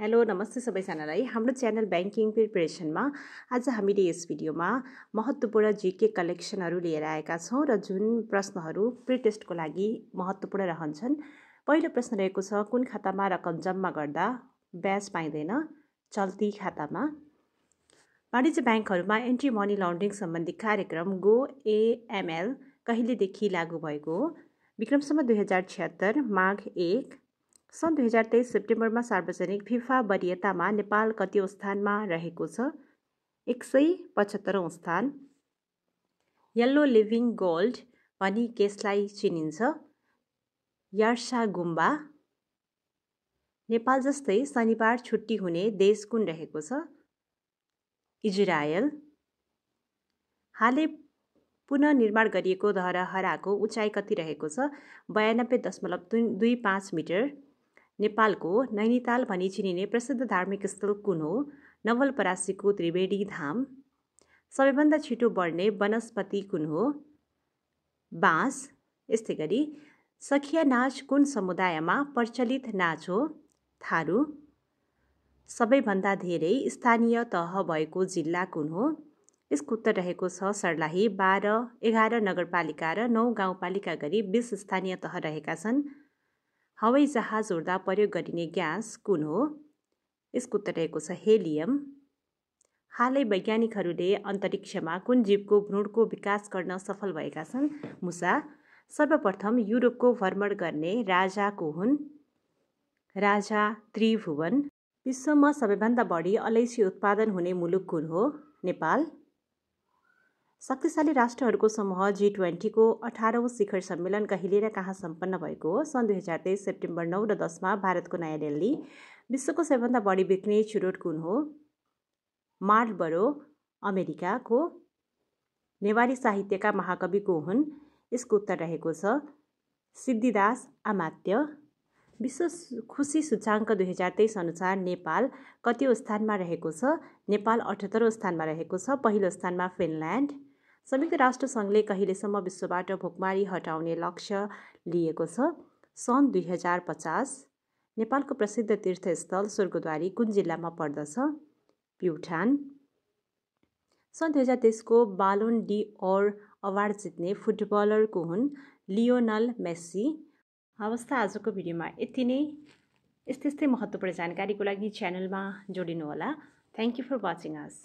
hello नमस्ते सबैजनालाई हाम्रो च्यानल ब्याङ्किङ प्रिपरेसनमा आज हामीले यस भिडियोमा महत्त्वपूर्ण जिके कलेक्सनहरू लिएर आएका छौँ र जुन प्रश्नहरू प्रिटेस्टको लागि महत्त्वपूर्ण रहन्छन् पहिलो प्रश्न रहेको छ कुन खातामा रकम जम्मा गर्दा ब्याज पाइँदैन चल्ती खातामा वाणिज्य ब्याङ्कहरूमा एन्ट्री मनी लन्ड्रिङ सम्बन्धी कार्यक्रम गो एएमएल कहिलेदेखि लागू भएको हो विक्रमसम्म दुई हजार छिहत्तर माघ एक सन् दुई हजार तेइस सेप्टेम्बरमा सार्वजनिक फिफा वरियतामा नेपाल कति स्थानमा रहेको छ एक सय पचहत्तरौँ स्थान यल्लो लिभिङ गोल्ड भनी केसलाई चिनिन्छ यार्सा गुम्बा नेपाल जस्तै शनिबार छुट्टी हुने देश कुन रहेको छ इजरायल हालै पुनर्निर्माण गरिएको धरहराको उचाइ कति रहेको छ बयानब्बे दशमलव दुई पाँच मिटर नेपालको नैनीताल भनी चिनिने प्रसिद्ध धार्मिक स्थल कुन हो नवलपरासीको त्रिवेणी धाम सबैभन्दा छिटो बढ्ने वनस्पति कुन हो बाँस यस्तै गरी सखिया नाच कुन समुदायमा प्रचलित नाच हो थारू सबैभन्दा धेरै स्थानीय तह भएको जिल्ला कुन हो यसको उत्तर रहेको छ सर्लाही बाह्र एघार नगरपालिका र नौ गाउँपालिका गरी बिस स्थानीय तह रहेका छन् हवाईजहाज उड्दा प्रयोग गरिने ग्यास कुन हो यसको उत्तर रहेको छ हेलियम हालै वैज्ञानिकहरूले अन्तरिक्षमा कुन जीवको भ्रूणको विकास गर्न सफल भएका छन् मुसा सर्वप्रथम युरोपको भ्रमण गर्ने राजा को हुन् राजा त्रिभुवन विश्वमा सबैभन्दा बढी अलैँची उत्पादन हुने मुलुक कुन हो नेपाल शक्तिशाली राष्ट्रहरूको समूह जी ट्वेन्टीको अठारौँ शिखर सम्मेलन कहिले र कहाँ सम्पन्न भएको हो सन् दुई हजार तेइस सेप्टेम्बर नौ र दसमा भारतको नयाँ दिल्ली विश्वको सबैभन्दा बढी बिक्ने चुरोट कुन हो मार्लबरो अमेरिकाको नेवारी साहित्यका महाकवि को हुन् यसको उत्तर रहेको छ सिद्धिदास आमात्य विश्व खुसी सूचाङ्क दुई हजार तेइस अनुसार नेपाल कति स्थानमा रहेको छ नेपाल अठहत्तरौँ स्थानमा रहेको छ पहिलो स्थानमा फिनल्यान्ड संयुक्त राष्ट्रसङ्घले कहिलेसम्म विश्वबाट भोकमारी हटाउने लक्ष्य लिएको छ सन् दुई हजार पचास नेपालको प्रसिद्ध तीर्थस्थल स्वर्गद्वारी कुन जिल्लामा पर्दछ प्युठान सन् दुई हजार तेइसको बालोन डी ओर अवार्ड जित्ने फुटबलरको हुन् लियोनल मेस्सी अवस्था आजको भिडियोमा यति नै यस्तै यस्तै महत्त्वपूर्ण जानकारीको लागि च्यानलमा जोडिनुहोला थ्याङ्क यू फर वाचिङ आस